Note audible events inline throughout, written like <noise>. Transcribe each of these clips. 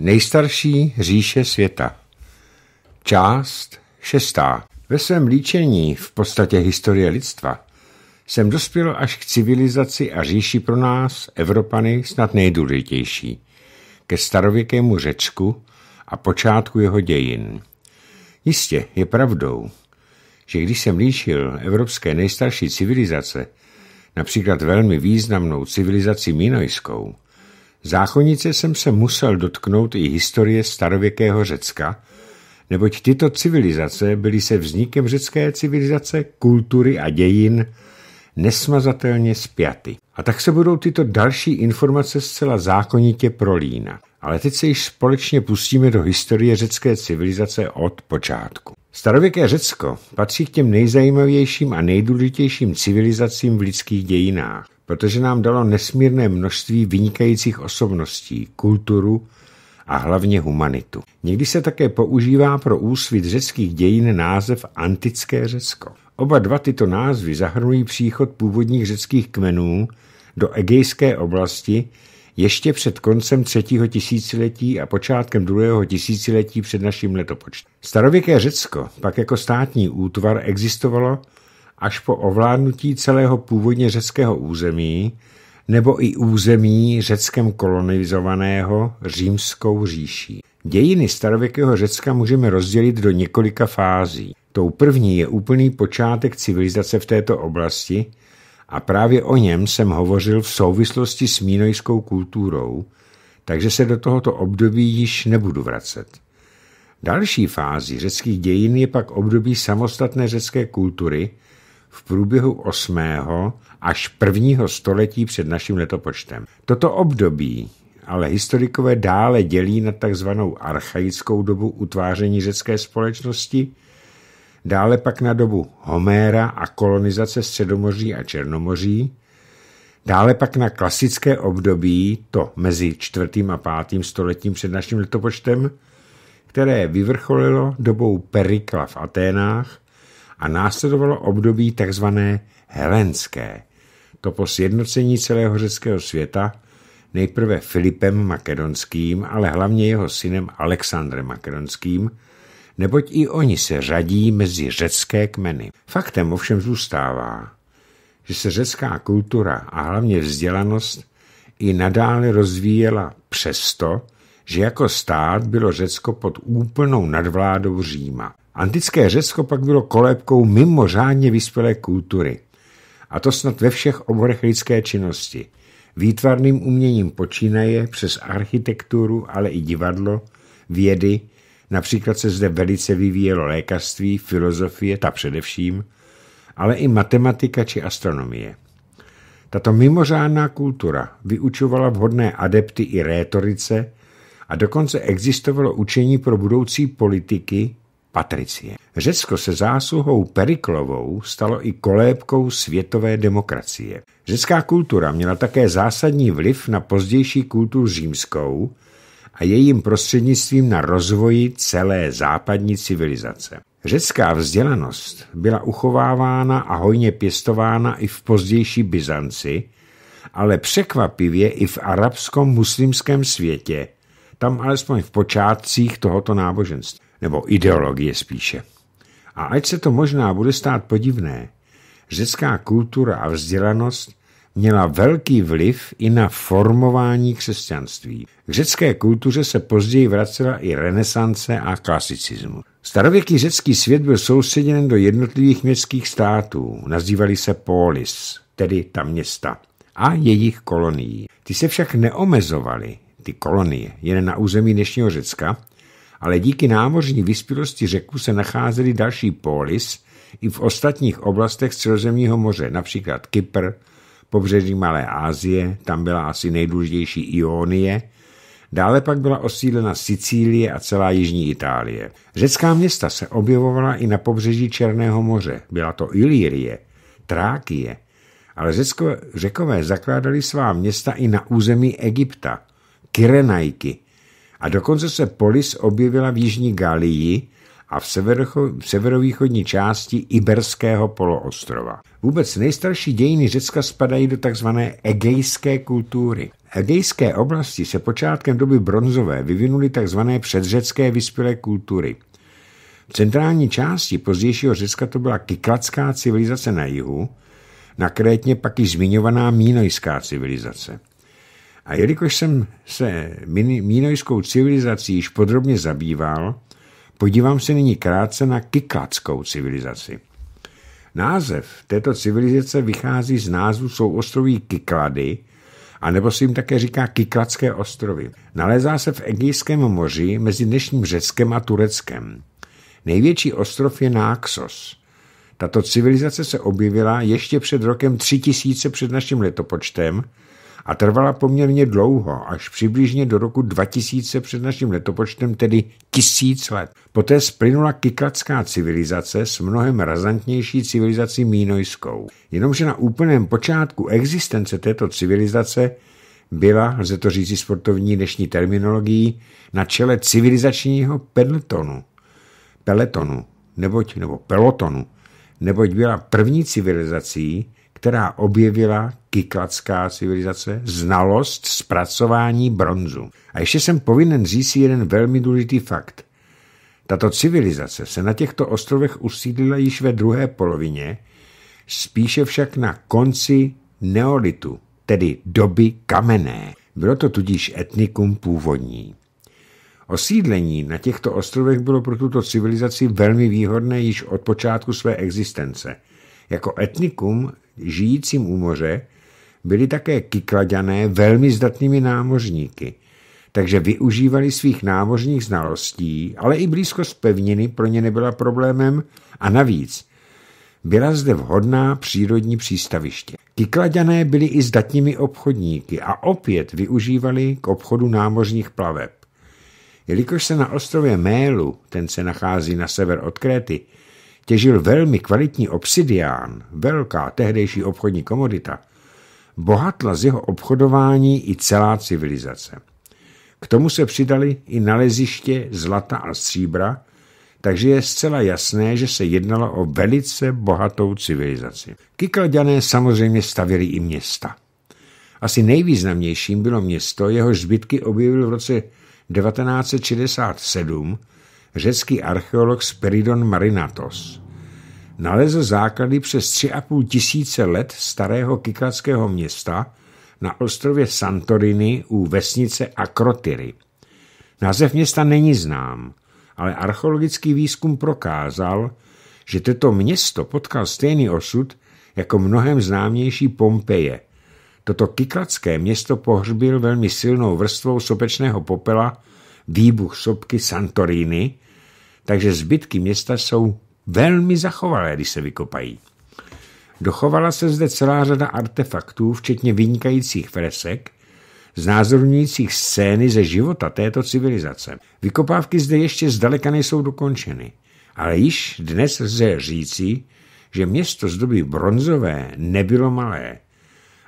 Nejstarší říše světa. Část šestá. Ve svém líčení, v podstatě historie lidstva, jsem dospěl až k civilizaci a říši pro nás, Evropany, snad nejdůležitější, ke starověkému Řecku a počátku jeho dějin. Jistě je pravdou, že když jsem líčil evropské nejstarší civilizace, například velmi významnou civilizaci minojskou, Záchonice jsem se musel dotknout i historie starověkého Řecka, neboť tyto civilizace byly se vznikem řecké civilizace, kultury a dějin nesmazatelně spjaty. A tak se budou tyto další informace zcela zákonitě prolínat. Ale teď se již společně pustíme do historie řecké civilizace od počátku. Starověké Řecko patří k těm nejzajímavějším a nejdůležitějším civilizacím v lidských dějinách protože nám dalo nesmírné množství vynikajících osobností, kulturu a hlavně humanitu. Někdy se také používá pro úsvit řeckých dějin název Antické Řecko. Oba dva tyto názvy zahrnují příchod původních řeckých kmenů do egejské oblasti ještě před koncem třetího tisíciletí a počátkem druhého tisíciletí před naším letopočtem. Starověké Řecko pak jako státní útvar existovalo až po ovládnutí celého původně řeckého území nebo i území řeckem kolonizovaného římskou říší. Dějiny starověkého Řecka můžeme rozdělit do několika fází. Tou první je úplný počátek civilizace v této oblasti a právě o něm jsem hovořil v souvislosti s mínojskou kulturou, takže se do tohoto období již nebudu vracet. Další fázi řeckých dějin je pak období samostatné řecké kultury – v průběhu 8. až 1. století před naším letopočtem. Toto období ale historikové dále dělí na takzvanou archaickou dobu utváření řecké společnosti, dále pak na dobu Homéra a kolonizace Středomoří a Černomoří, dále pak na klasické období, to mezi 4. a 5. stoletím před naším letopočtem, které vyvrcholilo dobou Perikla v Aténách a následovalo období tzv. helenské. To po sjednocení celého řeckého světa, nejprve Filipem Makedonským, ale hlavně jeho synem Alexandrem Makedonským, neboť i oni se řadí mezi řecké kmeny. Faktem ovšem zůstává, že se řecká kultura a hlavně vzdělanost i nadále rozvíjela přesto, že jako stát bylo Řecko pod úplnou nadvládou Říma. Antické Řecko pak bylo kolébkou mimořádně vyspělé kultury. A to snad ve všech oborech lidské činnosti. Výtvarným uměním počínaje přes architekturu, ale i divadlo, vědy, například se zde velice vyvíjelo lékařství, filozofie, ta především, ale i matematika či astronomie. Tato mimořádná kultura vyučovala vhodné adepty i rétorice a dokonce existovalo učení pro budoucí politiky, Patricie. Řecko se zásluhou Periklovou stalo i kolébkou světové demokracie. Řecká kultura měla také zásadní vliv na pozdější kulturu římskou a jejím prostřednictvím na rozvoji celé západní civilizace. Řecká vzdělanost byla uchovávána a hojně pěstována i v pozdější Byzanci, ale překvapivě i v arabskom muslimském světě, tam alespoň v počátcích tohoto náboženství nebo ideologie spíše. A ať se to možná bude stát podivné, řecká kultura a vzdělanost měla velký vliv i na formování křesťanství. K řecké kultuře se později vracela i renesance a klasicismu. Starověký řecký svět byl soustředěn do jednotlivých městských států, nazývali se polis, tedy ta města, a jejich kolonií. Ty se však neomezovaly, ty kolonie, jen na území dnešního Řecka, ale díky námořní vyspělosti řeku se nacházely další polis i v ostatních oblastech Středozemního moře, například Kypr, pobřeží Malé Asie, tam byla asi nejdůležitější Ionie, dále pak byla osídlena Sicílie a celá jižní Itálie. Řecká města se objevovala i na pobřeží Černého moře, byla to Ilírie, Trákie, ale Řekové zakládali svá města i na území Egypta, Kyrenajky – a dokonce se polis objevila v Jižní Galii a v, severo- v severovýchodní části Iberského poloostrova. Vůbec nejstarší dějiny Řecka spadají do tzv. egejské kultury. Egejské oblasti se počátkem doby bronzové vyvinuly tzv. předřecké vyspělé kultury. V centrální části pozdějšího Řecka to byla kykladská civilizace na jihu, nakrétně pak i zmiňovaná mínojská civilizace. A jelikož jsem se mínojskou civilizací již podrobně zabýval, podívám se nyní krátce na kykladskou civilizaci. Název této civilizace vychází z názvu souostroví Kyklady, a nebo se jim také říká Kykladské ostrovy. Nalézá se v Egejském moři mezi dnešním Řeckem a Tureckem. Největší ostrov je Naxos. Tato civilizace se objevila ještě před rokem 3000 před naším letopočtem a trvala poměrně dlouho, až přibližně do roku 2000 před naším letopočtem, tedy tisíc let. Poté splynula kykladská civilizace s mnohem razantnější civilizací mínojskou. Jenomže na úplném počátku existence této civilizace byla, lze to říci sportovní dnešní terminologií, na čele civilizačního pelotonu. Pelotonu, neboť, nebo pelotonu, neboť byla první civilizací, která objevila kykladská civilizace, znalost zpracování bronzu. A ještě jsem povinen říct jeden velmi důležitý fakt. Tato civilizace se na těchto ostrovech usídlila již ve druhé polovině, spíše však na konci neolitu, tedy doby kamenné. Bylo to tudíž etnikum původní. Osídlení na těchto ostrovech bylo pro tuto civilizaci velmi výhodné již od počátku své existence – jako etnikum žijícím u moře byli také kyklaďané velmi zdatnými námořníky, takže využívali svých námořních znalostí, ale i blízkost pevniny pro ně nebyla problémem a navíc byla zde vhodná přírodní přístaviště. Kyklaďané byli i zdatnými obchodníky a opět využívali k obchodu námořních plaveb. Jelikož se na ostrově Mélu, ten se nachází na sever od Kréty, těžil velmi kvalitní obsidián, velká tehdejší obchodní komodita, bohatla z jeho obchodování i celá civilizace. K tomu se přidali i naleziště zlata a stříbra, takže je zcela jasné, že se jednalo o velice bohatou civilizaci. Kykalďané samozřejmě stavěli i města. Asi nejvýznamnějším bylo město, jehož zbytky objevil v roce 1967 řecký archeolog Spiridon Marinatos. Nalezl základy přes 3,5 tisíce let starého kykladského města na ostrově Santorini u vesnice Akrotyry. Název města není znám, ale archeologický výzkum prokázal, že toto město potkal stejný osud jako mnohem známější Pompeje. Toto kykladské město pohřbil velmi silnou vrstvou sopečného popela výbuch sopky Santorini, takže zbytky města jsou velmi zachovalé, když se vykopají. Dochovala se zde celá řada artefaktů, včetně vynikajících fresek, znázorňujících scény ze života této civilizace. Vykopávky zde ještě zdaleka nejsou dokončeny, ale již dnes lze říci, že město z doby bronzové nebylo malé.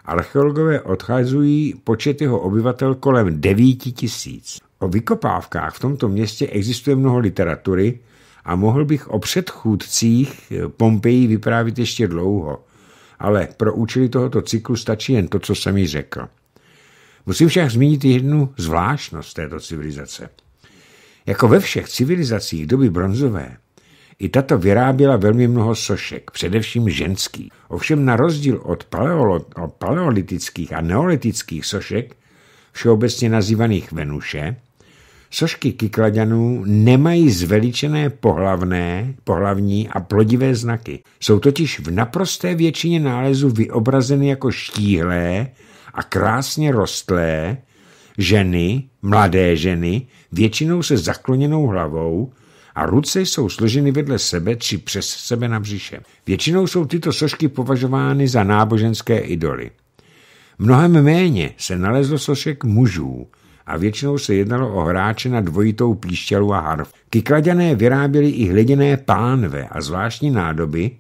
Archeologové odcházují počet jeho obyvatel kolem 9 tisíc. O vykopávkách v tomto městě existuje mnoho literatury a mohl bych o předchůdcích eh, Pompeji vyprávět ještě dlouho, ale pro účely tohoto cyklu stačí jen to, co jsem jí řekl. Musím však zmínit jednu zvláštnost této civilizace. Jako ve všech civilizacích doby bronzové, i tato vyráběla velmi mnoho sošek, především ženských. Ovšem na rozdíl od paleolitických a neolitických sošek, všeobecně nazývaných Venuše, Sošky kyklaďanů nemají zveličené pohlavné, pohlavní a plodivé znaky. Jsou totiž v naprosté většině nálezů vyobrazeny jako štíhlé a krásně rostlé ženy, mladé ženy, většinou se zakloněnou hlavou, a ruce jsou složeny vedle sebe či přes sebe na břiše. Většinou jsou tyto sošky považovány za náboženské idoly. Mnohem méně se nalezlo sošek mužů, a většinou se jednalo o hráče na dvojitou píšťalu a harf. Kykladěné vyráběli i hliněné pánve a zvláštní nádoby,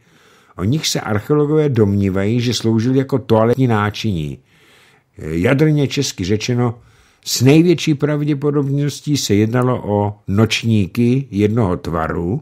o nich se archeologové domnívají, že sloužily jako toaletní náčiní. Jadrně česky řečeno, s největší pravděpodobností se jednalo o nočníky jednoho tvaru,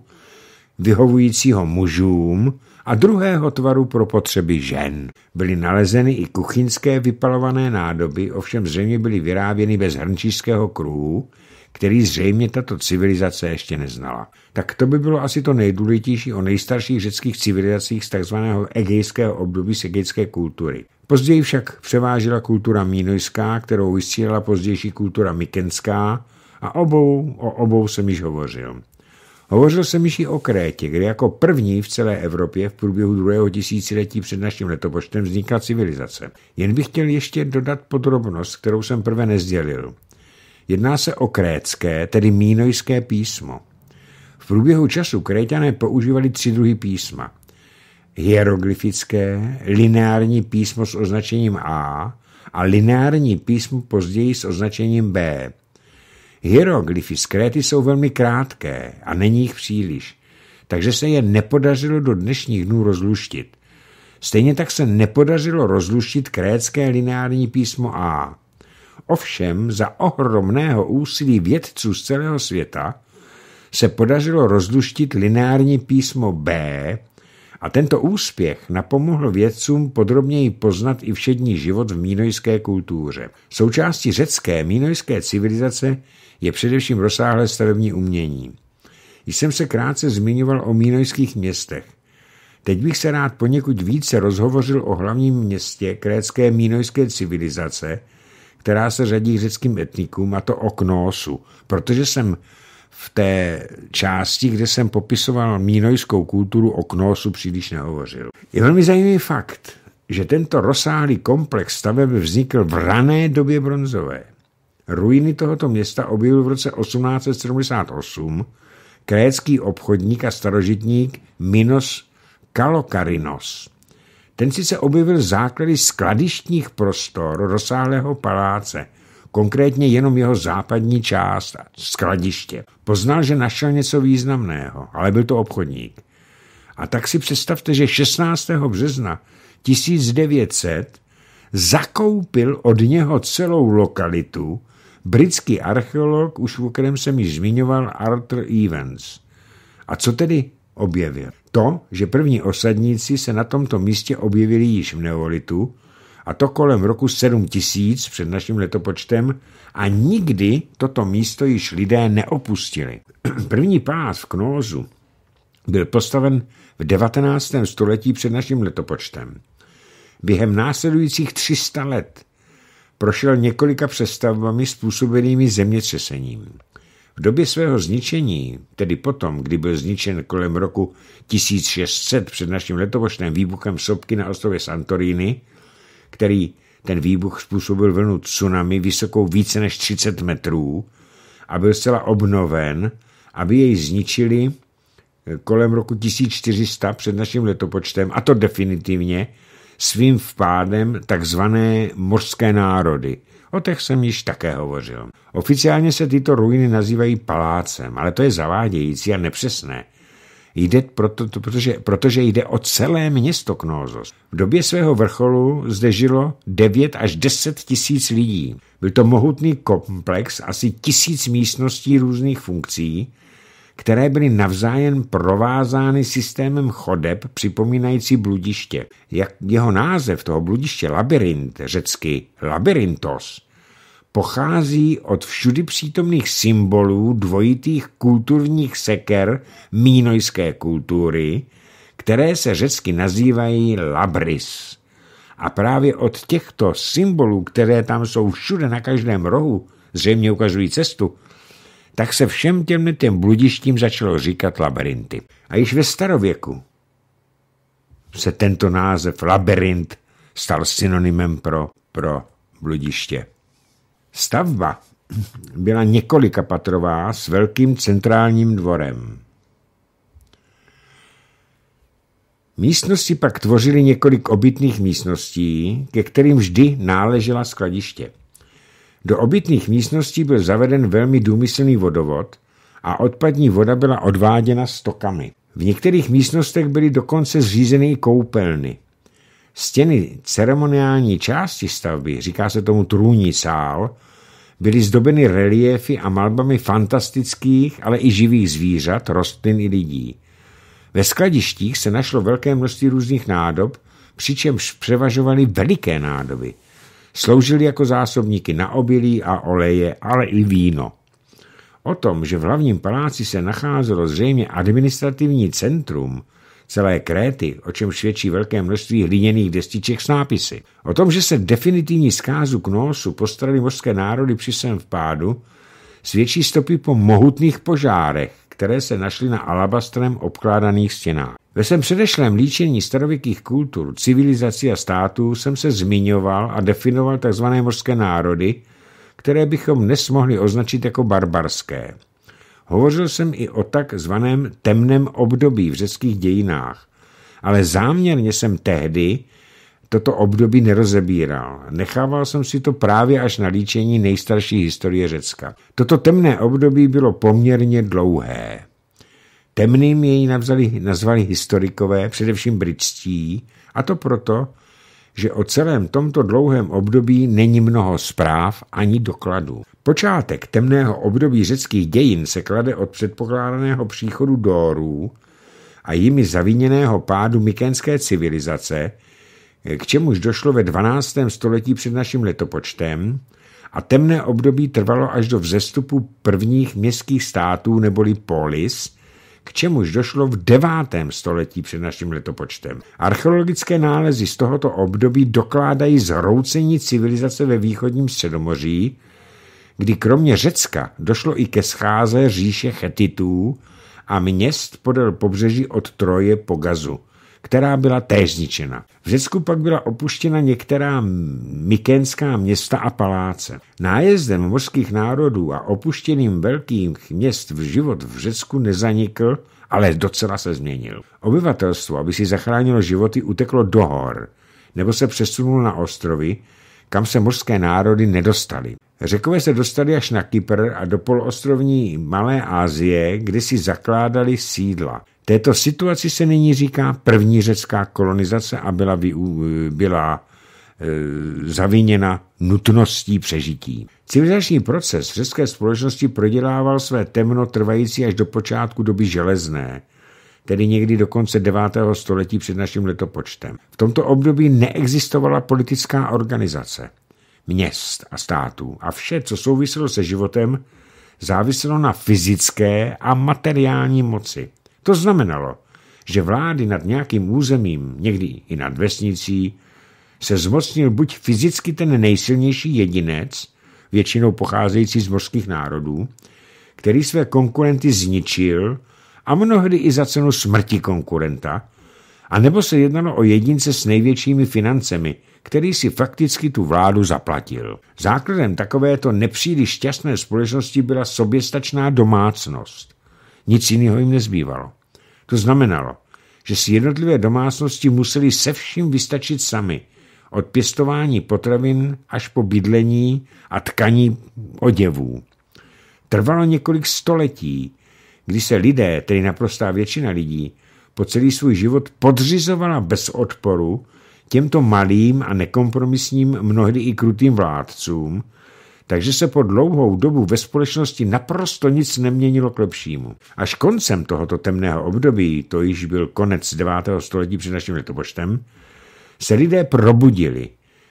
vyhovujícího mužům, a druhého tvaru pro potřeby žen. Byly nalezeny i kuchyňské vypalované nádoby, ovšem zřejmě byly vyráběny bez hrnčířského kruhu, který zřejmě tato civilizace ještě neznala. Tak to by bylo asi to nejdůležitější o nejstarších řeckých civilizacích z tzv. egejského období z egejské kultury. Později však převážila kultura mínojská, kterou vystřídala pozdější kultura mykenská a obou, o obou jsem již hovořil. Hovořil jsem již i o Krétě, kde jako první v celé Evropě v průběhu druhého tisíciletí před naším letopočtem vznikla civilizace. Jen bych chtěl ještě dodat podrobnost, kterou jsem prve nezdělil. Jedná se o krécké, tedy mínojské písmo. V průběhu času kréťané používali tři druhy písma. Hieroglyfické, lineární písmo s označením A a lineární písmo později s označením B – Hieroglyfy Kréty jsou velmi krátké a není jich příliš, takže se je nepodařilo do dnešních dnů rozluštit. Stejně tak se nepodařilo rozluštit krécké lineární písmo A. Ovšem za ohromného úsilí vědců z celého světa se podařilo rozluštit lineární písmo B a tento úspěch napomohl vědcům podrobněji poznat i všední život v mínojské kultuře. Součástí řecké mínojské civilizace je především rozsáhlé stavební umění. jsem se krátce zmiňoval o mínojských městech. Teď bych se rád poněkud více rozhovořil o hlavním městě krécké mínojské civilizace, která se řadí řeckým etnikům, a to Oknósu, protože jsem v té části, kde jsem popisoval mínojskou kulturu, o Knosu příliš nehovořil. Je velmi zajímavý fakt, že tento rozsáhlý komplex staveb vznikl v rané době bronzové. Ruiny tohoto města objevil v roce 1878 krécký obchodník a starožitník Minos Kalokarinos. Ten sice objevil základy skladištních prostor rozsáhlého paláce, konkrétně jenom jeho západní část, skladiště. Poznal, že našel něco významného, ale byl to obchodník. A tak si představte, že 16. března 1900 zakoupil od něho celou lokalitu britský archeolog, už o kterém jsem již zmiňoval, Arthur Evans. A co tedy objevil? To, že první osadníci se na tomto místě objevili již v neolitu, a to kolem roku 7000 před naším letopočtem a nikdy toto místo již lidé neopustili. <clears throat> První pás v Knózu byl postaven v 19. století před naším letopočtem. Během následujících 300 let prošel několika přestavbami způsobenými zemětřesením. V době svého zničení, tedy potom, kdy byl zničen kolem roku 1600 před naším letopočtem výbuchem sopky na ostrově Santorini, který ten výbuch způsobil vlnu tsunami vysokou více než 30 metrů a byl zcela obnoven, aby jej zničili eh, kolem roku 1400 před naším letopočtem, a to definitivně, svým vpádem takzvané mořské národy. O těch jsem již také hovořil. Oficiálně se tyto ruiny nazývají palácem, ale to je zavádějící a nepřesné – Jde proto, protože, protože jde o celé město Knózos. V době svého vrcholu zde žilo 9 až 10 tisíc lidí. Byl to mohutný komplex asi tisíc místností různých funkcí, které byly navzájem provázány systémem chodeb připomínající bludiště. Jak jeho název toho bludiště, labirint, řecky labirintos, pochází od všudy přítomných symbolů dvojitých kulturních seker mínojské kultury, které se řecky nazývají labris. A právě od těchto symbolů, které tam jsou všude na každém rohu, zřejmě ukazují cestu, tak se všem těm těm bludištím začalo říkat labirinty. A již ve starověku se tento název labirint stal synonymem pro, pro bludiště. Stavba byla několika patrová s velkým centrálním dvorem. Místnosti pak tvořily několik obytných místností, ke kterým vždy náležela skladiště. Do obytných místností byl zaveden velmi důmyslný vodovod a odpadní voda byla odváděna stokami. V některých místnostech byly dokonce zřízeny i koupelny. Stěny ceremoniální části stavby, říká se tomu trůní sál, byly zdobeny reliéfy a malbami fantastických, ale i živých zvířat, rostlin i lidí. Ve skladištích se našlo velké množství různých nádob, přičemž převažovaly veliké nádoby. Sloužily jako zásobníky na obilí a oleje, ale i víno. O tom, že v hlavním paláci se nacházelo zřejmě administrativní centrum, celé Kréty, o čem svědčí velké množství hliněných destiček s nápisy. O tom, že se definitivní zkázu nosu postrali mořské národy při svém vpádu, svědčí stopy po mohutných požárech, které se našly na alabastrem obkládaných stěnách. Ve svém předešlém líčení starověkých kultur, civilizací a států jsem se zmiňoval a definoval tzv. mořské národy, které bychom dnes mohli označit jako barbarské. Hovořil jsem i o tak zvaném temném období v řeckých dějinách, ale záměrně jsem tehdy toto období nerozebíral. Nechával jsem si to právě až na líčení nejstarší historie Řecka. Toto temné období bylo poměrně dlouhé. Temným jej nazvali historikové, především britští, a to proto, že o celém tomto dlouhém období není mnoho zpráv ani dokladů. Počátek temného období řeckých dějin se klade od předpokládaného příchodu Dórů a jimi zaviněného pádu mykenské civilizace, k čemuž došlo ve 12. století před naším letopočtem, a temné období trvalo až do vzestupu prvních městských států neboli polis – k čemuž došlo v devátém století před naším letopočtem. Archeologické nálezy z tohoto období dokládají zhroucení civilizace ve východním středomoří, kdy kromě Řecka došlo i ke scháze říše chetitů a měst podél pobřeží od Troje po Gazu která byla též zničena. V Řecku pak byla opuštěna některá mykenská města a paláce. Nájezdem mořských národů a opuštěným velkých měst v život v Řecku nezanikl, ale docela se změnil. Obyvatelstvo, aby si zachránilo životy, uteklo do hor, nebo se přesunulo na ostrovy, kam se mořské národy nedostaly. Řekové se dostali až na Kypr a do poloostrovní Malé Asie, kde si zakládali sídla. Této situaci se nyní říká první řecká kolonizace a byla, byla e, zaviněna nutností přežití. Civilizační proces řecké společnosti prodělával své temno trvající až do počátku doby železné, tedy někdy do konce 9. století před naším letopočtem. V tomto období neexistovala politická organizace měst a států a vše, co souviselo se životem, záviselo na fyzické a materiální moci. To znamenalo, že vlády nad nějakým územím, někdy i nad vesnicí, se zmocnil buď fyzicky ten nejsilnější jedinec, většinou pocházející z mořských národů, který své konkurenty zničil a mnohdy i za cenu smrti konkurenta, a nebo se jednalo o jedince s největšími financemi, který si fakticky tu vládu zaplatil. Základem takovéto nepříliš šťastné společnosti byla soběstačná domácnost. Nic jiného jim nezbývalo. To znamenalo, že si jednotlivé domácnosti museli se vším vystačit sami, od pěstování potravin až po bydlení a tkaní oděvů. Trvalo několik století, kdy se lidé, tedy naprostá většina lidí, po celý svůj život podřizovala bez odporu těmto malým a nekompromisním, mnohdy i krutým vládcům, takže se po dlouhou dobu ve společnosti naprosto nic neměnilo k lepšímu. Až koncem tohoto temného období, to již byl konec 9. století před naším letopočtem, se lidé probudili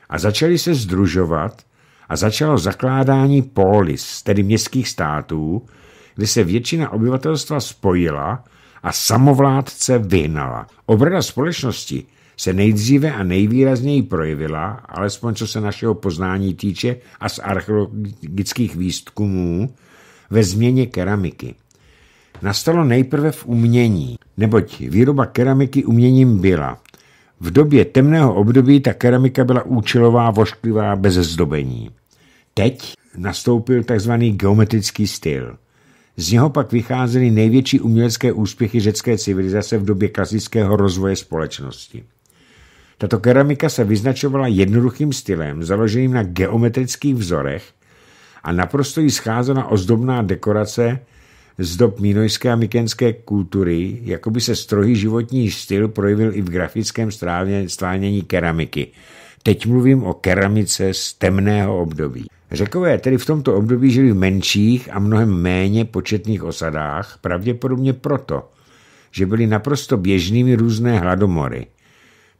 a začali se združovat a začalo zakládání polis, tedy městských států, kdy se většina obyvatelstva spojila a samovládce vyhnala. Obrada společnosti se nejdříve a nejvýrazněji projevila, alespoň co se našeho poznání týče a z archeologických výzkumů, ve změně keramiky. Nastalo nejprve v umění, neboť výroba keramiky uměním byla. V době temného období ta keramika byla účelová, vošklivá, bez zdobení. Teď nastoupil tzv. geometrický styl. Z něho pak vycházely největší umělecké úspěchy řecké civilizace v době klasického rozvoje společnosti. Tato keramika se vyznačovala jednoduchým stylem, založeným na geometrických vzorech a naprosto jí scházena ozdobná dekorace z dob mínojské a mykenské kultury, jako by se strohý životní styl projevil i v grafickém stvánění keramiky. Teď mluvím o keramice z temného období. Řekové tedy v tomto období žili v menších a mnohem méně početných osadách, pravděpodobně proto, že byly naprosto běžnými různé hladomory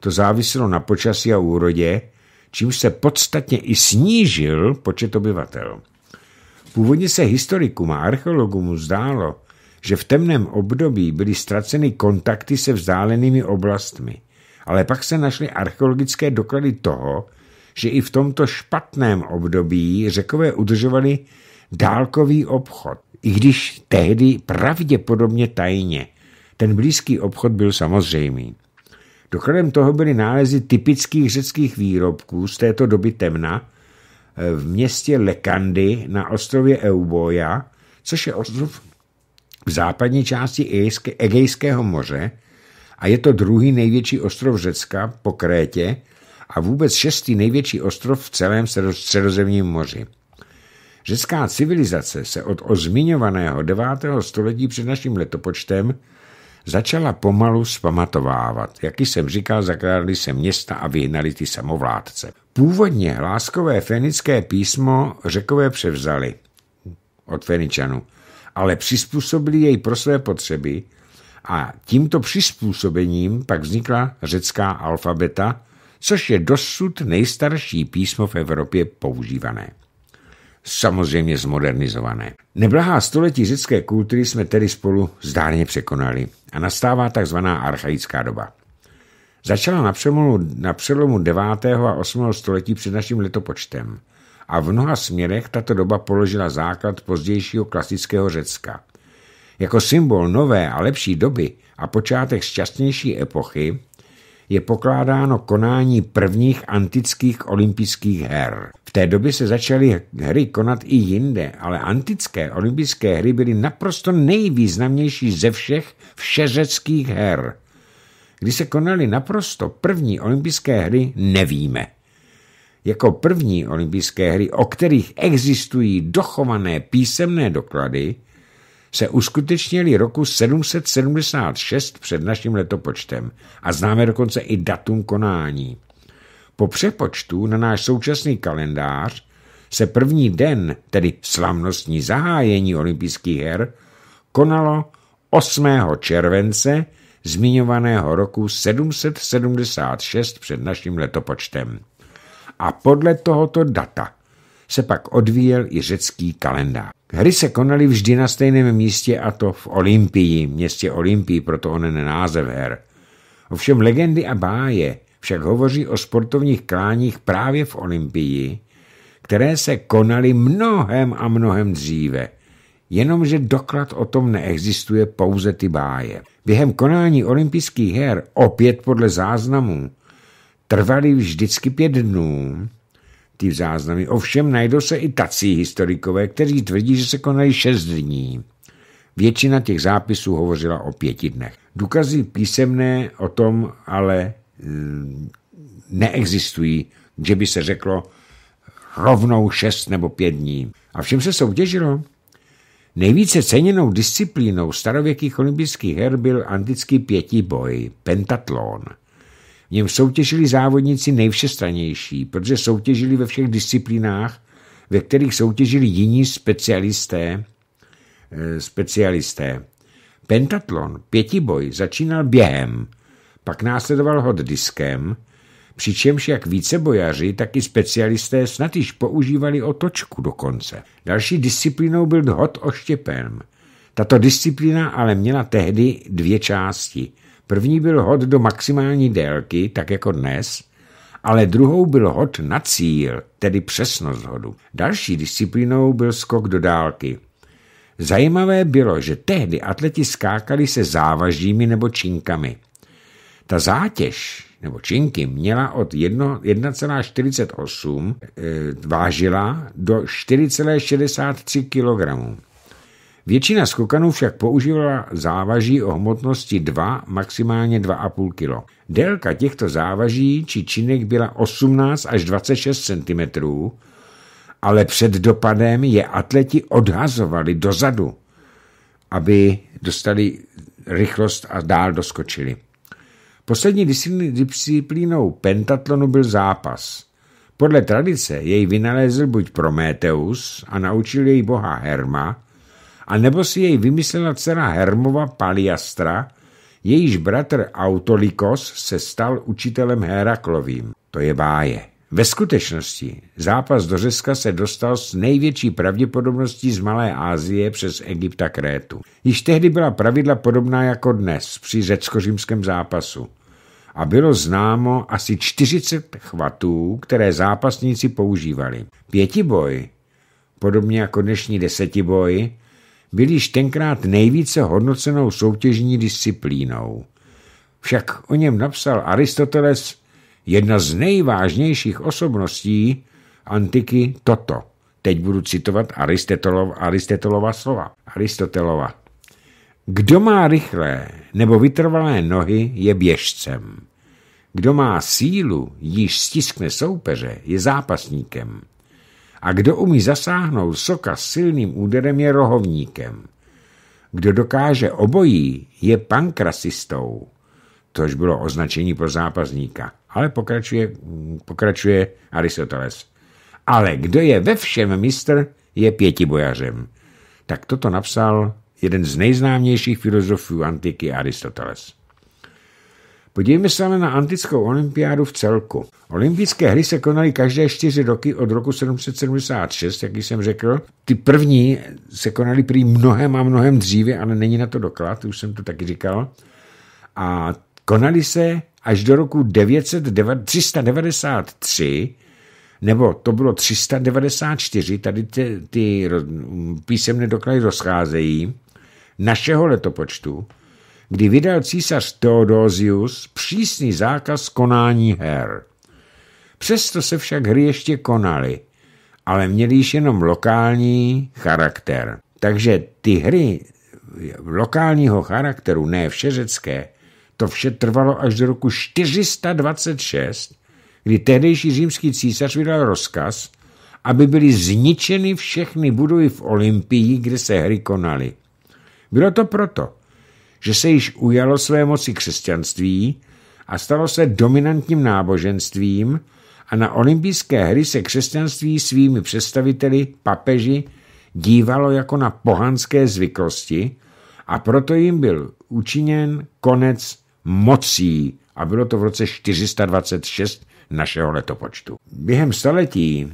to záviselo na počasí a úrodě, čímž se podstatně i snížil počet obyvatel. Původně se historikům a archeologům zdálo, že v temném období byly ztraceny kontakty se vzdálenými oblastmi, ale pak se našly archeologické doklady toho, že i v tomto špatném období řekové udržovali dálkový obchod, i když tehdy pravděpodobně tajně. Ten blízký obchod byl samozřejmý. Dokladem toho byly nálezy typických řeckých výrobků z této doby temna eh, v městě Lekandy na ostrově Euboja, což je ostrov v západní části Egejského moře a je to druhý největší ostrov Řecka po Krétě a vůbec šestý největší ostrov v celém středozemním moři. Řecká civilizace se od ozmiňovaného 9. století před naším letopočtem začala pomalu spamatovávat. Jak jsem říkal, zakládali se města a vyhnali ty samovládce. Původně láskové fenické písmo řekové převzali od Feničanů, ale přizpůsobili jej pro své potřeby a tímto přizpůsobením pak vznikla řecká alfabeta, což je dosud nejstarší písmo v Evropě používané samozřejmě zmodernizované. Neblahá století řecké kultury jsme tedy spolu zdárně překonali a nastává takzvaná archaická doba. Začala na přelomu, na přelomu 9. a 8. století před naším letopočtem a v mnoha směrech tato doba položila základ pozdějšího klasického Řecka. Jako symbol nové a lepší doby a počátek šťastnější epochy je pokládáno konání prvních antických olympijských her. V té době se začaly hry konat i jinde, ale antické olympijské hry byly naprosto nejvýznamnější ze všech všeřeckých her. Kdy se konaly naprosto první olympijské hry, nevíme. Jako první olympijské hry, o kterých existují dochované písemné doklady, se uskutečnili roku 776 před naším letopočtem a známe dokonce i datum konání. Po přepočtu na náš současný kalendář se první den, tedy slavnostní zahájení olympijských her, konalo 8. července zmiňovaného roku 776 před naším letopočtem. A podle tohoto data se pak odvíjel i řecký kalendář. Hry se konaly vždy na stejném místě a to v Olympii, městě Olympii, proto onen název her. Ovšem legendy a báje, však hovoří o sportovních kláních právě v Olympii, které se konaly mnohem a mnohem dříve, jenomže doklad o tom neexistuje pouze ty báje. Během konání olympijských her, opět podle záznamů, trvaly vždycky pět dnů, ty záznamy. Ovšem najdou se i tací historikové, kteří tvrdí, že se konají šest dní. Většina těch zápisů hovořila o pěti dnech. Důkazy písemné o tom ale Ehm, neexistují, že by se řeklo rovnou šest nebo pět dní. A všem se soutěžilo. Nejvíce ceněnou disciplínou starověkých olympijských her byl antický pětiboj, pentatlon. V něm soutěžili závodníci nejvšestranější, protože soutěžili ve všech disciplínách, ve kterých soutěžili jiní specialisté. Eh, specialisté. Pentatlon, pětiboj, začínal během, pak následoval hod diskem, přičemž jak více bojaři, tak i specialisté snad již používali otočku dokonce. Další disciplínou byl hod oštěpem. Tato disciplína ale měla tehdy dvě části. První byl hod do maximální délky, tak jako dnes, ale druhou byl hod na cíl, tedy přesnost hodu. Další disciplínou byl skok do dálky. Zajímavé bylo, že tehdy atleti skákali se závažími nebo činkami – ta zátěž nebo činky měla od 1,48 eh, vážila do 4,63 kg. Většina skokanů však používala závaží o hmotnosti 2, maximálně 2,5 kg. Délka těchto závaží či činek byla 18 až 26 cm, ale před dopadem je atleti odhazovali dozadu, aby dostali rychlost a dál doskočili. Poslední disciplínou pentatlonu byl zápas. Podle tradice jej vynalezl buď Prometeus a naučil jej boha Herma, a nebo si jej vymyslela dcera Hermova Paliastra, jejíž bratr Autolikos se stal učitelem Heraklovým. To je báje. Ve skutečnosti zápas do Řeska se dostal s největší pravděpodobností z Malé Asie přes Egypta Krétu. Již tehdy byla pravidla podobná jako dnes při řecko-římském zápasu a bylo známo asi 40 chvatů, které zápasníci používali. Pětiboj, podobně jako dnešní desetiboj, byl již tenkrát nejvíce hodnocenou soutěžní disciplínou. Však o něm napsal Aristoteles jedna z nejvážnějších osobností antiky toto. Teď budu citovat Aristotelova slova. Aristotelova. Kdo má rychlé nebo vytrvalé nohy, je běžcem. Kdo má sílu, již stiskne soupeře, je zápasníkem. A kdo umí zasáhnout soka silným úderem, je rohovníkem. Kdo dokáže obojí, je pankrasistou. Tož bylo označení pro zápasníka. Ale pokračuje, pokračuje Aristoteles. Ale kdo je ve všem mistr, je pětibojařem. Tak toto napsal jeden z nejznámějších filozofů antiky Aristoteles. Podívejme se ale na antickou olympiádu v celku. Olympijské hry se konaly každé čtyři roky od roku 776, jak jsem řekl. Ty první se konaly prý mnohem a mnohem dříve, ale není na to doklad, už jsem to taky říkal. A konaly se až do roku 393, nebo to bylo 394, tady ty, ty písemné doklady rozcházejí, našeho letopočtu, kdy vydal císař Theodosius přísný zákaz konání her. Přesto se však hry ještě konaly, ale měly již jenom lokální charakter. Takže ty hry lokálního charakteru, ne všeřecké, to vše trvalo až do roku 426, kdy tehdejší římský císař vydal rozkaz, aby byly zničeny všechny budovy v Olympii, kde se hry konaly. Bylo to proto, že se již ujalo své moci křesťanství a stalo se dominantním náboženstvím a na olympijské hry se křesťanství svými představiteli, papeži, dívalo jako na pohanské zvyklosti a proto jim byl učiněn konec mocí a bylo to v roce 426 našeho letopočtu. Během staletí,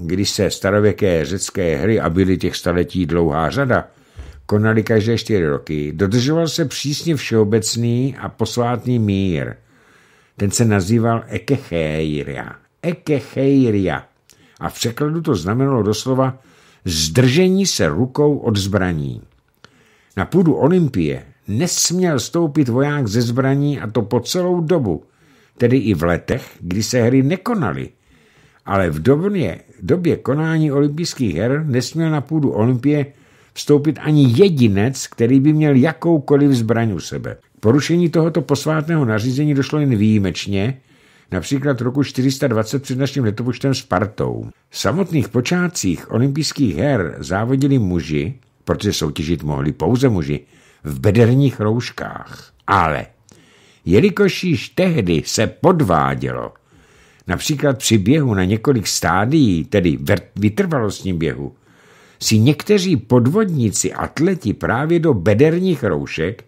když se starověké řecké hry, a byly těch staletí dlouhá řada, konali každé čtyři roky, dodržoval se přísně všeobecný a posvátný mír. Ten se nazýval Ekecheiria. Ekecheiria. A v překladu to znamenalo doslova zdržení se rukou od zbraní. Na půdu Olympie nesměl stoupit voják ze zbraní a to po celou dobu, tedy i v letech, kdy se hry nekonaly. Ale v době, době konání olympijských her nesměl na půdu Olympie vstoupit ani jedinec, který by měl jakoukoliv zbraň u sebe. Porušení tohoto posvátného nařízení došlo jen výjimečně, například roku 420 před naším letopočtem Spartou. V samotných počátcích olympijských her závodili muži, protože soutěžit mohli pouze muži, v bederních rouškách. Ale jelikož již tehdy se podvádělo, například při běhu na několik stádií, tedy vytrvalostním běhu, si někteří podvodníci atleti právě do bederních roušek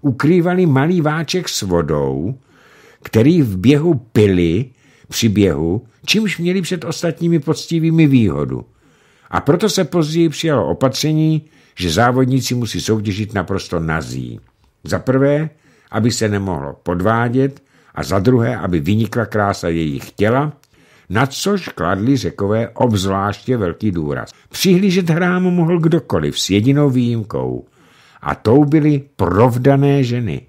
ukrývali malý váček s vodou, který v běhu pili při běhu, čímž měli před ostatními poctivými výhodu. A proto se později přijalo opatření, že závodníci musí soutěžit naprosto nazí. Za prvé, aby se nemohlo podvádět a za druhé, aby vynikla krása jejich těla na což kladli řekové obzvláště velký důraz. Přihlížet hrám mohl kdokoliv s jedinou výjimkou. A tou byly provdané ženy.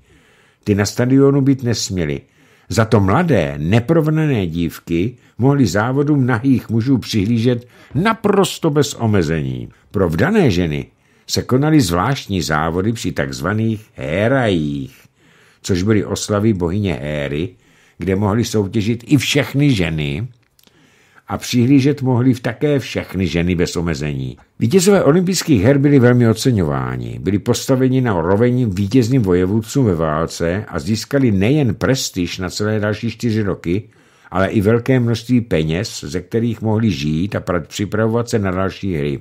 Ty na stadionu být nesměly. Za to mladé, neprovnané dívky mohly závodům nahých mužů přihlížet naprosto bez omezení. Pro vdané ženy se konaly zvláštní závody při takzvaných hérajích, což byly oslavy bohyně Héry, kde mohly soutěžit i všechny ženy, a přihlížet mohly v také všechny ženy bez omezení. Vítězové olympijských her byli velmi oceňováni, byli postaveni na roveň vítězným vojevůdcům ve válce a získali nejen prestiž na celé další čtyři roky, ale i velké množství peněz, ze kterých mohli žít a připravovat se na další hry.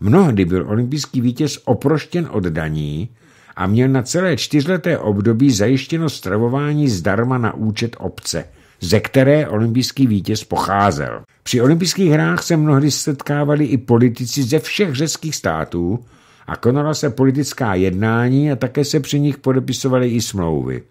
Mnohdy byl olympijský vítěz oproštěn od daní a měl na celé čtyřleté období zajištěno stravování zdarma na účet obce – ze které olympijský vítěz pocházel. Při olympijských hrách se mnohdy setkávali i politici ze všech řeckých států a konala se politická jednání a také se při nich podepisovaly i smlouvy.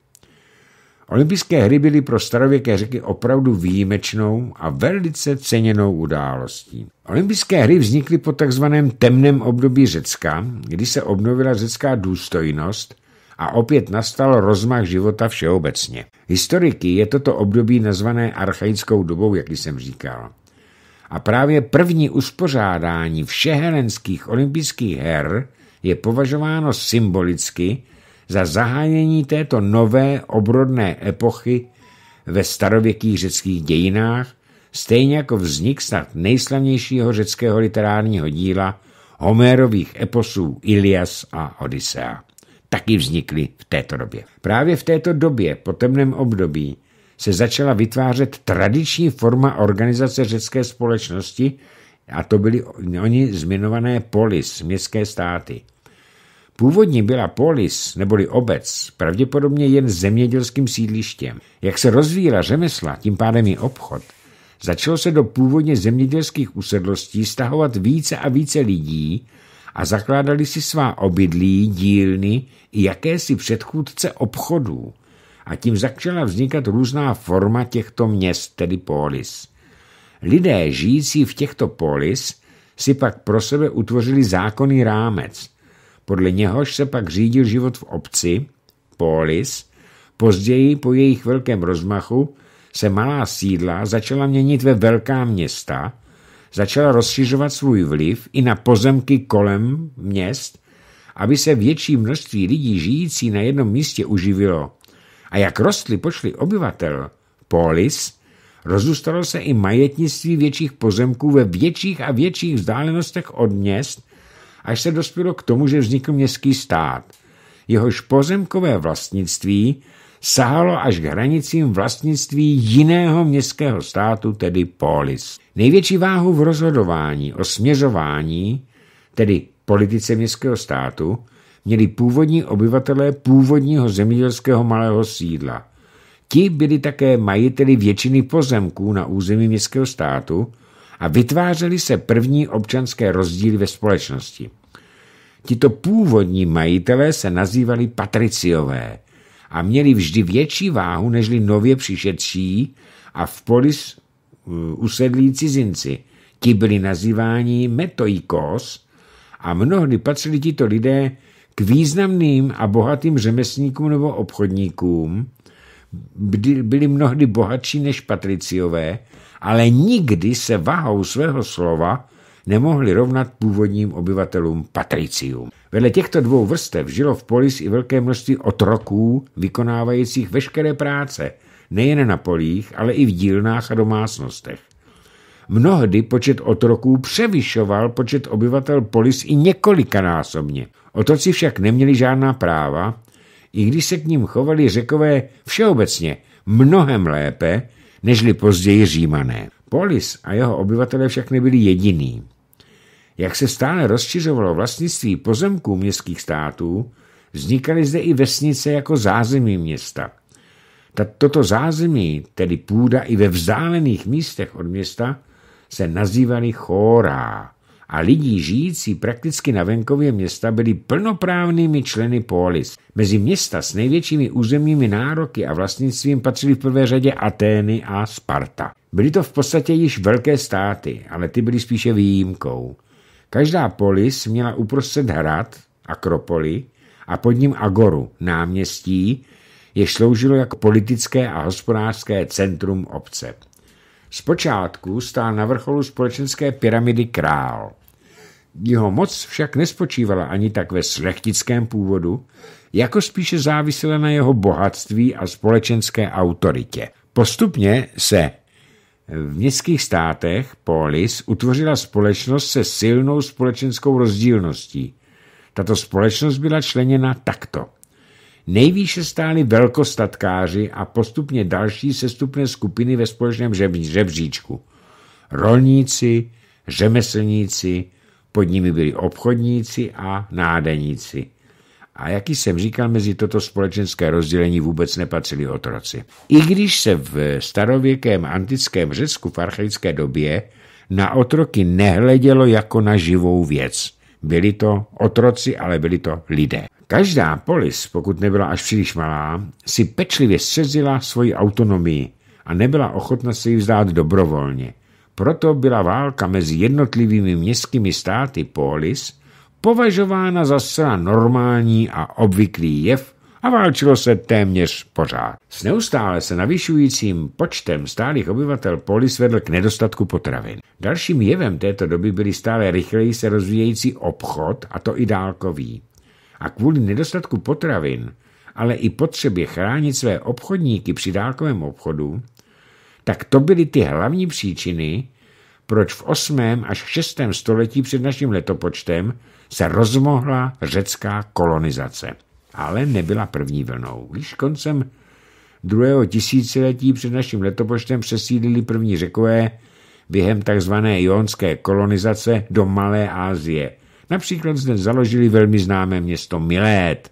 Olympijské hry byly pro starověké řeky opravdu výjimečnou a velice ceněnou událostí. Olympijské hry vznikly po takzvaném temném období Řecka, kdy se obnovila řecká důstojnost – a opět nastal rozmach života všeobecně. Historiky je toto období nazvané archaickou dobou, jak jsem říkal. A právě první uspořádání všehelenských olympijských her je považováno symbolicky za zahájení této nové obrodné epochy ve starověkých řeckých dějinách, stejně jako vznik snad nejslavnějšího řeckého literárního díla Homérových eposů Ilias a Odisea taky vznikly v této době. Právě v této době, po temném období, se začala vytvářet tradiční forma organizace řecké společnosti a to byly oni zmiňované polis, městské státy. Původně byla polis, neboli obec, pravděpodobně jen zemědělským sídlištěm. Jak se rozvíjela řemesla, tím pádem i obchod, začalo se do původně zemědělských usedlostí stahovat více a více lidí, a zakládali si svá obydlí, dílny i jakési předchůdce obchodů. A tím začala vznikat různá forma těchto měst, tedy polis. Lidé žijící v těchto polis si pak pro sebe utvořili zákonný rámec, podle něhož se pak řídil život v obci, polis, později po jejich velkém rozmachu se malá sídla začala měnit ve velká města – začala rozšiřovat svůj vliv i na pozemky kolem měst, aby se větší množství lidí žijící na jednom místě uživilo. A jak rostly počty obyvatel, polis, rozůstalo se i majetnictví větších pozemků ve větších a větších vzdálenostech od měst, až se dospělo k tomu, že vznikl městský stát. Jehož pozemkové vlastnictví sahalo až k hranicím vlastnictví jiného městského státu, tedy polis. Největší váhu v rozhodování o směřování, tedy politice městského státu, měli původní obyvatelé původního zemědělského malého sídla. Ti byli také majiteli většiny pozemků na území městského státu a vytvářely se první občanské rozdíly ve společnosti. Tito původní majitelé se nazývali patriciové – a měli vždy větší váhu nežli nově přišetří a v polis uh, usedlí cizinci. Ti byli nazýváni metoikos a mnohdy patřili tito lidé k významným a bohatým řemeslníkům nebo obchodníkům, byli mnohdy bohatší než patriciové, ale nikdy se vahou svého slova nemohli rovnat původním obyvatelům patricium. Vedle těchto dvou vrstev žilo v polis i velké množství otroků, vykonávajících veškeré práce, nejen na polích, ale i v dílnách a domácnostech. Mnohdy počet otroků převyšoval počet obyvatel polis i několikanásobně. Otroci však neměli žádná práva, i když se k ním chovali řekové všeobecně mnohem lépe, nežli později římané. Polis a jeho obyvatele však nebyli jediný. Jak se stále rozšiřovalo vlastnictví pozemků městských států, vznikaly zde i vesnice jako zázemí města. Toto zázemí, tedy půda i ve vzdálených místech od města, se nazývaly chórá a lidi žijící prakticky na venkově města byli plnoprávnými členy polis. Mezi města s největšími územními nároky a vlastnictvím patřili v prvé řadě Atény a Sparta. Byly to v podstatě již velké státy, ale ty byly spíše výjimkou. Každá polis měla uprostřed hrad, akropoli, a pod ním agoru, náměstí, jež sloužilo jako politické a hospodářské centrum obce. Zpočátku stál na vrcholu společenské pyramidy král. Jeho moc však nespočívala ani tak ve slechtickém původu, jako spíše závisela na jeho bohatství a společenské autoritě. Postupně se v městských státech polis utvořila společnost se silnou společenskou rozdílností. Tato společnost byla členěna takto. Nejvýše stály velkostatkáři a postupně další sestupné skupiny ve společném žebříčku. Rolníci, řemeslníci, pod nimi byli obchodníci a nádeníci a jak jsem říkal, mezi toto společenské rozdělení vůbec nepatřili otroci. I když se v starověkém antickém Řecku v archaické době na otroky nehledělo jako na živou věc. Byli to otroci, ale byli to lidé. Každá polis, pokud nebyla až příliš malá, si pečlivě střezila svoji autonomii a nebyla ochotna se ji vzdát dobrovolně. Proto byla válka mezi jednotlivými městskými státy polis považována za zcela normální a obvyklý jev a válčilo se téměř pořád. S neustále se navyšujícím počtem stálých obyvatel polis vedl k nedostatku potravin. Dalším jevem této doby byly stále rychleji se rozvíjející obchod, a to i dálkový. A kvůli nedostatku potravin, ale i potřebě chránit své obchodníky při dálkovém obchodu, tak to byly ty hlavní příčiny, proč v 8. až 6. století před naším letopočtem se rozmohla řecká kolonizace, ale nebyla první vlnou. Když koncem druhého tisíciletí před naším letopočtem přesídlili první řekové během tzv. jonské kolonizace do Malé Asie. Například zde založili velmi známé město Milét,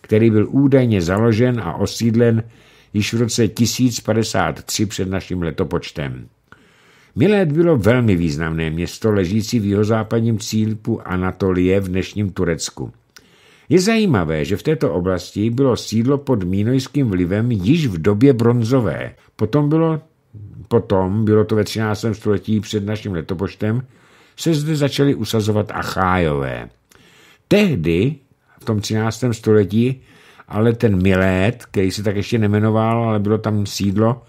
který byl údajně založen a osídlen již v roce 1053 před naším letopočtem. Miléd bylo velmi významné město ležící v jihozápadním cílpu Anatolie v dnešním Turecku. Je zajímavé, že v této oblasti bylo sídlo pod mínojským vlivem již v době bronzové. Potom bylo, potom, bylo to ve 13. století před naším letopočtem, se zde začaly usazovat Achájové. Tehdy, v tom 13. století, ale ten Milét, který se tak ještě nemenoval, ale bylo tam sídlo,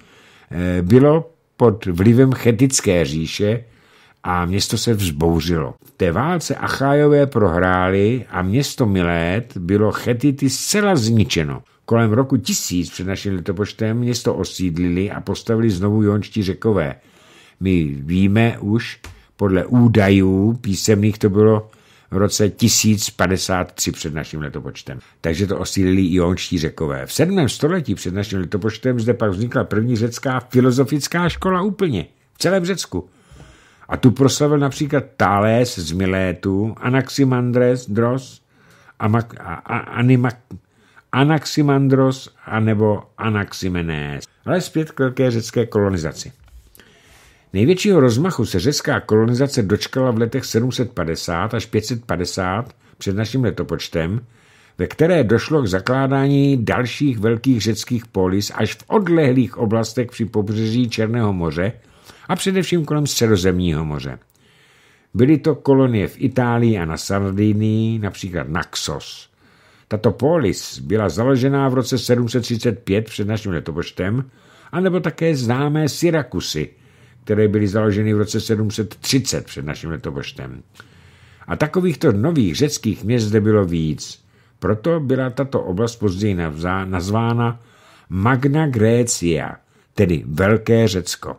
eh, bylo pod vlivem chetické říše a město se vzbouřilo. V té válce Achájové prohráli a město Milet bylo chetity zcela zničeno. Kolem roku tisíc před naším letopočtem město osídlili a postavili znovu jončtí řekové. My víme už, podle údajů písemných to bylo v roce 1053 před naším letopočtem. Takže to osídlili ionští řekové. V 7. století před naším letopočtem zde pak vznikla první řecká filozofická škola úplně, v celém Řecku. A tu proslavil například Thales z Milétu, Anaximandres Dros, Amak, a, a, Animak, Anaximandros anebo Anaximenes. Ale zpět k velké řecké kolonizaci. Největšího rozmachu se řecká kolonizace dočkala v letech 750 až 550 před naším letopočtem, ve které došlo k zakládání dalších velkých řeckých polis až v odlehlých oblastech při pobřeží Černého moře a především kolem Středozemního moře. Byly to kolonie v Itálii a na Sardinii, například Naxos. Tato polis byla založená v roce 735 před naším letopočtem, anebo také známé Syrakusy, které byly založeny v roce 730 před naším letopočtem. A takovýchto nových řeckých měst zde bylo víc. Proto byla tato oblast později nazvána Magna Grécia, tedy Velké Řecko.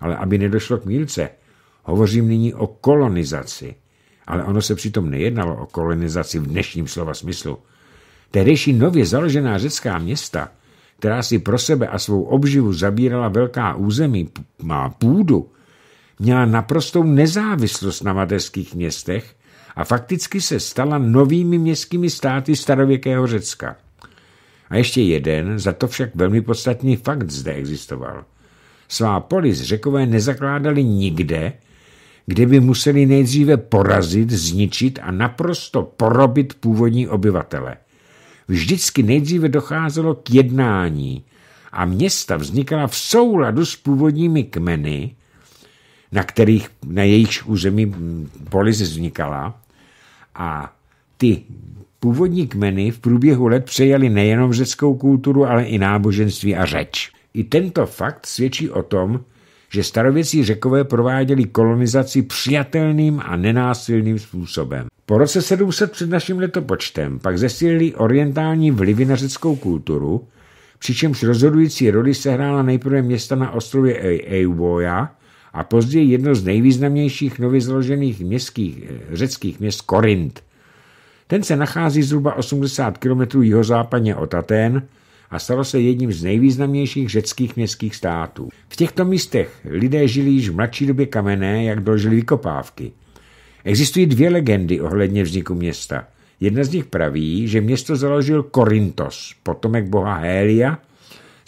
Ale aby nedošlo k mílce, hovořím nyní o kolonizaci. Ale ono se přitom nejednalo o kolonizaci v dnešním slova smyslu. Tehdejší nově založená řecká města – která si pro sebe a svou obživu zabírala velká území má půdu, měla naprostou nezávislost na materských městech a fakticky se stala novými městskými státy starověkého Řecka. A ještě jeden, za to však velmi podstatný fakt zde existoval. Svá polis řekové nezakládali nikde, kde by museli nejdříve porazit, zničit a naprosto porobit původní obyvatele vždycky nejdříve docházelo k jednání a města vznikala v souladu s původními kmeny, na, kterých, na jejich území polis vznikala. A ty původní kmeny v průběhu let přejali nejenom řeckou kulturu, ale i náboženství a řeč. I tento fakt svědčí o tom, že starověcí řekové prováděli kolonizaci přijatelným a nenásilným způsobem. Po roce 700 před naším letopočtem pak zesílili orientální vlivy na řeckou kulturu, přičemž rozhodující roli sehrála nejprve města na ostrově Euboja a později jedno z nejvýznamnějších nově založených městských, eh, řeckých měst Korint. Ten se nachází zhruba 80 km jihozápadně od Aten, a stalo se jedním z nejvýznamnějších řeckých městských států. V těchto místech lidé žili již v mladší době kamenné, jak dožili vykopávky. Existují dvě legendy ohledně vzniku města. Jedna z nich praví, že město založil Korintos, potomek boha Hélia,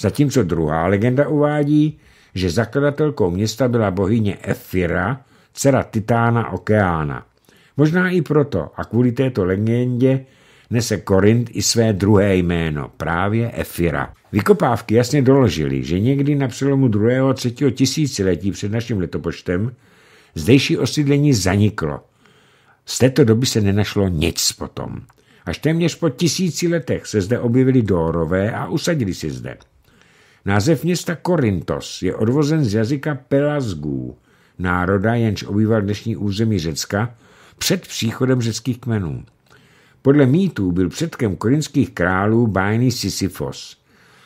zatímco druhá legenda uvádí, že zakladatelkou města byla bohyně Efira, dcera Titána Okeána. Možná i proto a kvůli této legendě nese Korint i své druhé jméno, právě Efira. Vykopávky jasně doložily, že někdy na přelomu 2. a 3. tisíciletí před naším letopočtem zdejší osídlení zaniklo. Z této doby se nenašlo nic potom. Až téměř po tisíci letech se zde objevili Dórové a usadili si zde. Název města Korintos je odvozen z jazyka Pelasgů, národa, jenž obýval dnešní území Řecka, před příchodem řeckých kmenů. Podle mýtů byl předkem korinských králů bájný Sisyfos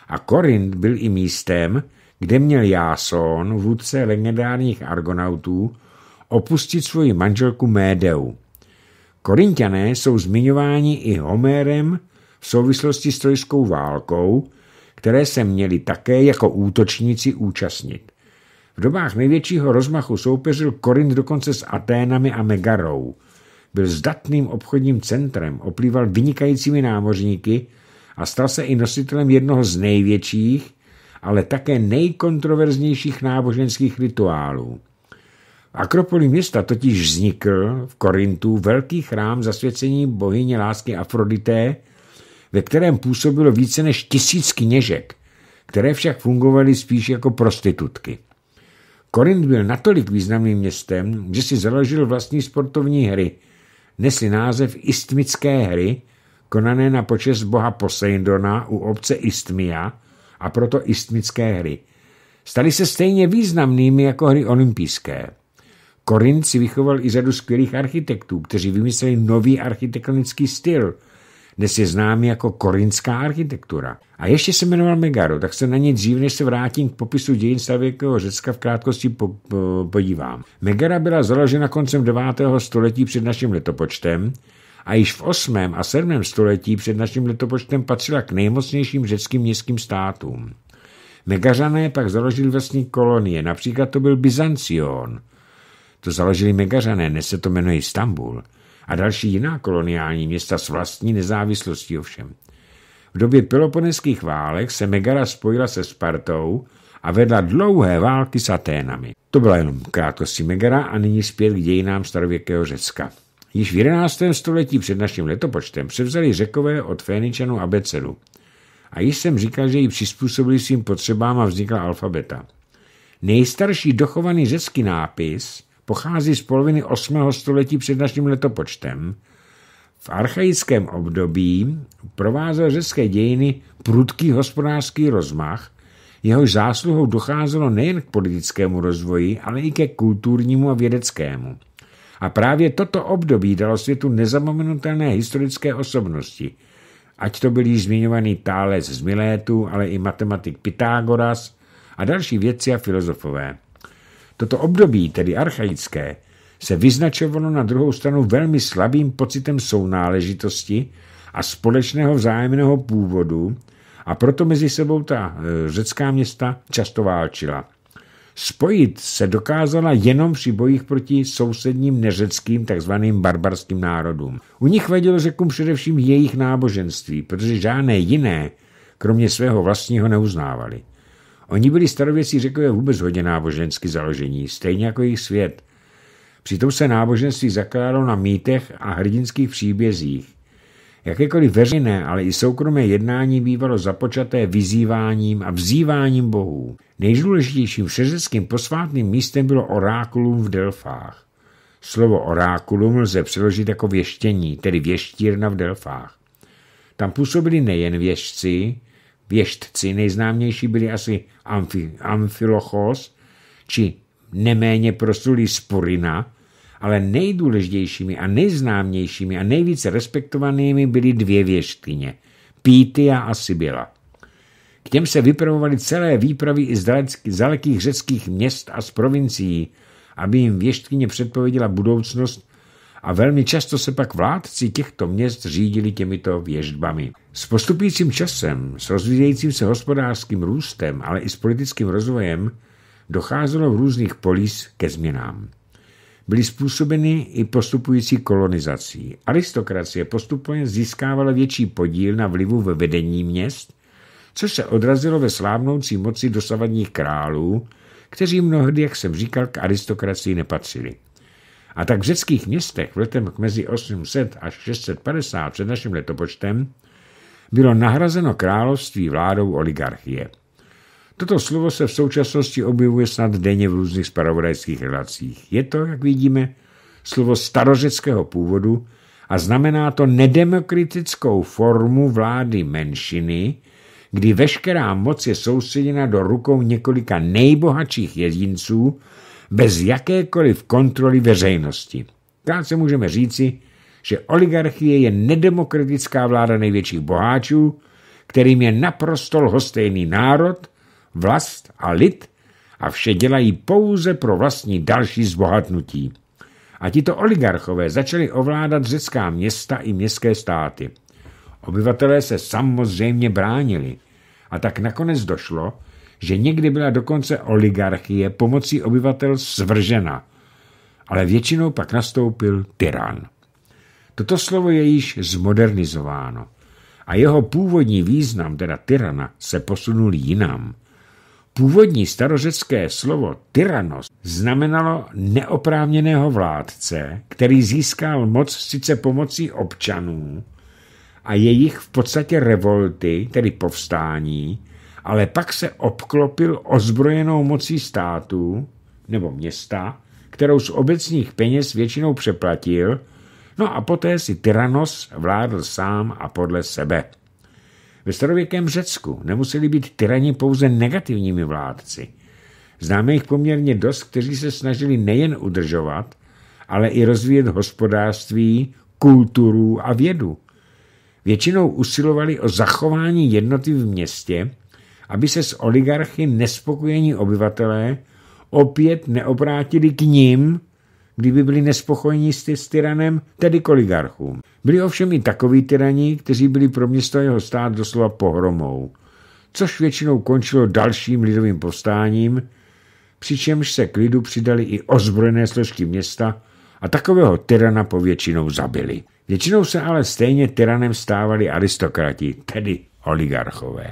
a Korint byl i místem, kde měl Jáson, vůdce legendárních argonautů, opustit svoji manželku Médeu. Korintiané jsou zmiňováni i Homérem v souvislosti s trojskou válkou, které se měli také jako útočníci účastnit. V dobách největšího rozmachu soupeřil Korint dokonce s Aténami a Megarou – byl zdatným obchodním centrem, oplýval vynikajícími námořníky a stal se i nositelem jednoho z největších, ale také nejkontroverznějších náboženských rituálů. V Akropoli města totiž vznikl v Korintu velký chrám zasvěcení bohyně lásky Afrodité, ve kterém působilo více než tisíc kněžek, které však fungovaly spíš jako prostitutky. Korint byl natolik významným městem, že si založil vlastní sportovní hry – nesli název Istmické hry, konané na počest boha Poseidona u obce Istmia a proto Istmické hry. Staly se stejně významnými jako hry olympijské. Korint si vychoval i řadu skvělých architektů, kteří vymysleli nový architektonický styl – dnes je známý jako korinská architektura. A ještě se jmenoval Megaro, tak se na něj dřív, než se vrátím k popisu dějin stavěkého Řecka, v krátkosti po, po, podívám. Megara byla založena koncem 9. století před naším letopočtem a již v 8. a 7. století před naším letopočtem patřila k nejmocnějším řeckým městským státům. Megařané pak založili vlastní kolonie, například to byl Byzancion. To založili Megařané, dnes se to jmenuje Istanbul – a další jiná koloniální města s vlastní nezávislostí ovšem. V době Peloponeských válek se Megara spojila se Spartou a vedla dlouhé války s Aténami. To byla jenom krátkosti Megara a nyní zpět k dějinám starověkého Řecka. Již v 11. století před naším letopočtem převzali řekové od Féničanů abecedu. A již jsem říkal, že ji přizpůsobili svým potřebám a vznikla alfabeta. Nejstarší dochovaný řecký nápis – pochází z poloviny 8. století před naším letopočtem. V archaickém období provázel řecké dějiny prudký hospodářský rozmach, jehož zásluhou docházelo nejen k politickému rozvoji, ale i ke kulturnímu a vědeckému. A právě toto období dalo světu nezamanutelné historické osobnosti, ať to byl již zmiňovaný Tálec z Milétu, ale i matematik Pythagoras a další vědci a filozofové. Toto období, tedy archaické, se vyznačovalo na druhou stranu velmi slabým pocitem sounáležitosti a společného vzájemného původu a proto mezi sebou ta e, řecká města často válčila. Spojit se dokázala jenom při bojích proti sousedním neřeckým takzvaným barbarským národům. U nich vedilo řekům především jejich náboženství, protože žádné jiné, kromě svého vlastního, neuznávali. Oni byli starověcí řekové vůbec hodně nábožensky založení, stejně jako jejich svět. Přitom se náboženství zakládalo na mýtech a hrdinských příbězích. Jakékoliv veřejné, ale i soukromé jednání bývalo započaté vyzýváním a vzýváním bohů. Nejdůležitějším všeřeckým posvátným místem bylo orákulum v Delfách. Slovo orákulum lze přeložit jako věštění, tedy věštírna v Delfách. Tam působili nejen věštci věštci. Nejznámější byli asi amfi, Amphilochos či neméně prosulý Spurina, ale nejdůležitějšími a nejznámějšími a nejvíce respektovanými byly dvě věštkyně, Pítia a Sibila. K těm se vypravovaly celé výpravy i z, z dalekých řeckých měst a z provincií, aby jim věštkyně předpověděla budoucnost a velmi často se pak vládci těchto měst řídili těmito věžbami. S postupujícím časem, s rozvíjejícím se hospodářským růstem, ale i s politickým rozvojem, docházelo v různých polis ke změnám. Byly způsobeny i postupující kolonizací. Aristokracie postupně získávala větší podíl na vlivu ve vedení měst, což se odrazilo ve slávnoucí moci dosavadních králů, kteří mnohdy, jak jsem říkal, k aristokracii nepatřili. A tak v řeckých městech v letem mezi 800 až 650 před naším letopočtem bylo nahrazeno království vládou oligarchie. Toto slovo se v současnosti objevuje snad denně v různých spravodajských relacích. Je to, jak vidíme, slovo starořeckého původu a znamená to nedemokratickou formu vlády menšiny, kdy veškerá moc je soustředěna do rukou několika nejbohatších jedinců, bez jakékoliv kontroly veřejnosti. Krátce můžeme říci, že oligarchie je nedemokratická vláda největších boháčů, kterým je naprosto lhostejný národ, vlast a lid a vše dělají pouze pro vlastní další zbohatnutí. A tito oligarchové začali ovládat řecká města i městské státy. Obyvatelé se samozřejmě bránili a tak nakonec došlo, že někdy byla dokonce oligarchie pomocí obyvatel svržena, ale většinou pak nastoupil tyran. Toto slovo je již zmodernizováno a jeho původní význam, teda tyrana, se posunul jinam. Původní starořecké slovo tyranos znamenalo neoprávněného vládce, který získal moc sice pomocí občanů a jejich v podstatě revolty, tedy povstání, ale pak se obklopil ozbrojenou mocí státu nebo města, kterou z obecních peněz většinou přeplatil, no a poté si tyranos vládl sám a podle sebe. Ve starověkém Řecku nemuseli být tyrani pouze negativními vládci. Známe jich poměrně dost, kteří se snažili nejen udržovat, ale i rozvíjet hospodářství, kulturu a vědu. Většinou usilovali o zachování jednoty v městě aby se s oligarchy nespokojení obyvatelé opět neobrátili k ním, kdyby byli nespokojení s, s tyranem, tedy k oligarchům. Byli ovšem i takoví tyraní, kteří byli pro město a jeho stát doslova pohromou, což většinou končilo dalším lidovým povstáním, přičemž se k lidu přidali i ozbrojené složky města a takového tyrana povětšinou zabili. Většinou se ale stejně tyranem stávali aristokrati, tedy oligarchové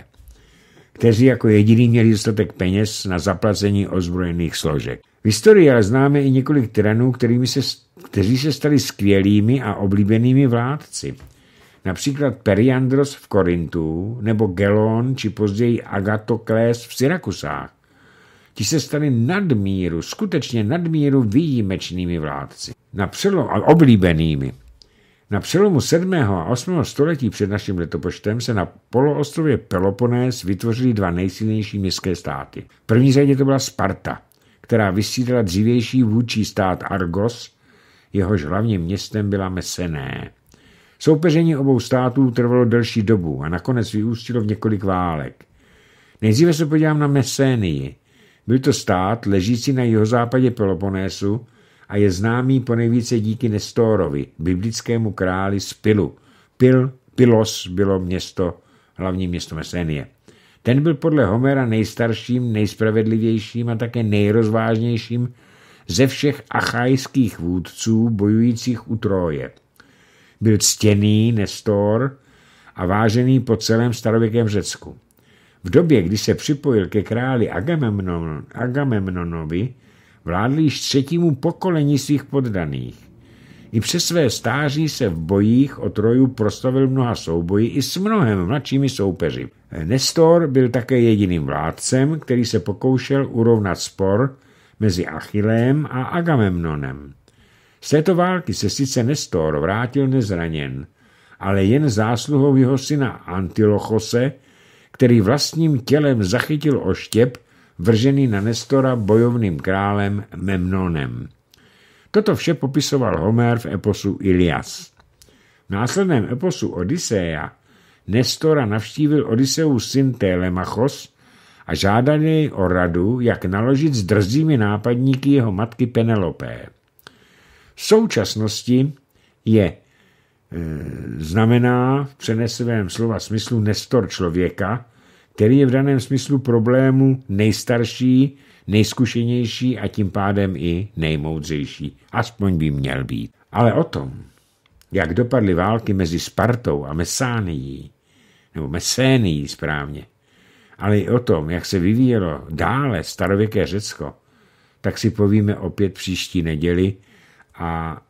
kteří jako jediný měli dostatek peněz na zaplacení ozbrojených složek. V historii ale známe i několik tyranů, se, kteří se stali skvělými a oblíbenými vládci. Například Periandros v Korintu, nebo Gelon, či později Agatokles v Syrakusách. Ti se stali nadmíru, skutečně nadmíru výjimečnými vládci. například oblíbenými. Na přelomu 7. a 8. století před naším letopočtem se na poloostrově Peloponés vytvořily dva nejsilnější městské státy. V první řadě to byla Sparta, která vysídla dřívější vůči stát Argos, jehož hlavním městem byla Mesené. Soupeření obou států trvalo delší dobu a nakonec vyústilo v několik válek. Nejdříve se podívám na Mesénii. Byl to stát ležící na jihozápadě Peloponésu, a je známý ponejvíce díky Nestorovi, biblickému králi z Pilu. Pil, Pilos bylo město, hlavní město Mesenie. Ten byl podle Homera nejstarším, nejspravedlivějším a také nejrozvážnějším ze všech achajských vůdců bojujících u Troje. Byl ctěný Nestor a vážený po celém starověkém Řecku. V době, kdy se připojil ke králi Agamemnon, Agamemnonovi, Vládl již třetímu pokolení svých poddaných. I přes své stáří se v bojích o Troju prostavil mnoha souboji i s mnohem mladšími soupeři. Nestor byl také jediným vládcem, který se pokoušel urovnat spor mezi Achillem a Agamemnonem. Z této války se sice Nestor vrátil nezraněn, ale jen zásluhou jeho syna Antilochose, který vlastním tělem zachytil oštěp vržený na Nestora bojovným králem Memnonem. Toto vše popisoval Homer v eposu Ilias. V následném eposu Odisea Nestora navštívil Odiseus syn Telemachos a žádal jej o radu, jak naložit s drzými nápadníky jeho matky Penelopé. V současnosti je e, znamená v přenesivém slova smyslu Nestor člověka, který je v daném smyslu problému nejstarší, nejzkušenější a tím pádem i nejmoudřejší. Aspoň by měl být. Ale o tom, jak dopadly války mezi Spartou a Mesánií, nebo Mesénií správně, ale i o tom, jak se vyvíjelo dále starověké Řecko, tak si povíme opět příští neděli a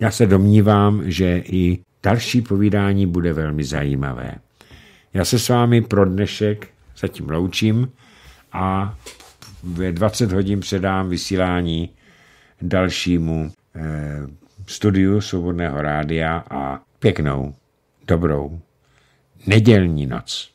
já se domnívám, že i další povídání bude velmi zajímavé. Já se s vámi pro dnešek zatím loučím a ve 20 hodin předám vysílání dalšímu eh, studiu Svobodného rádia a pěknou, dobrou nedělní noc.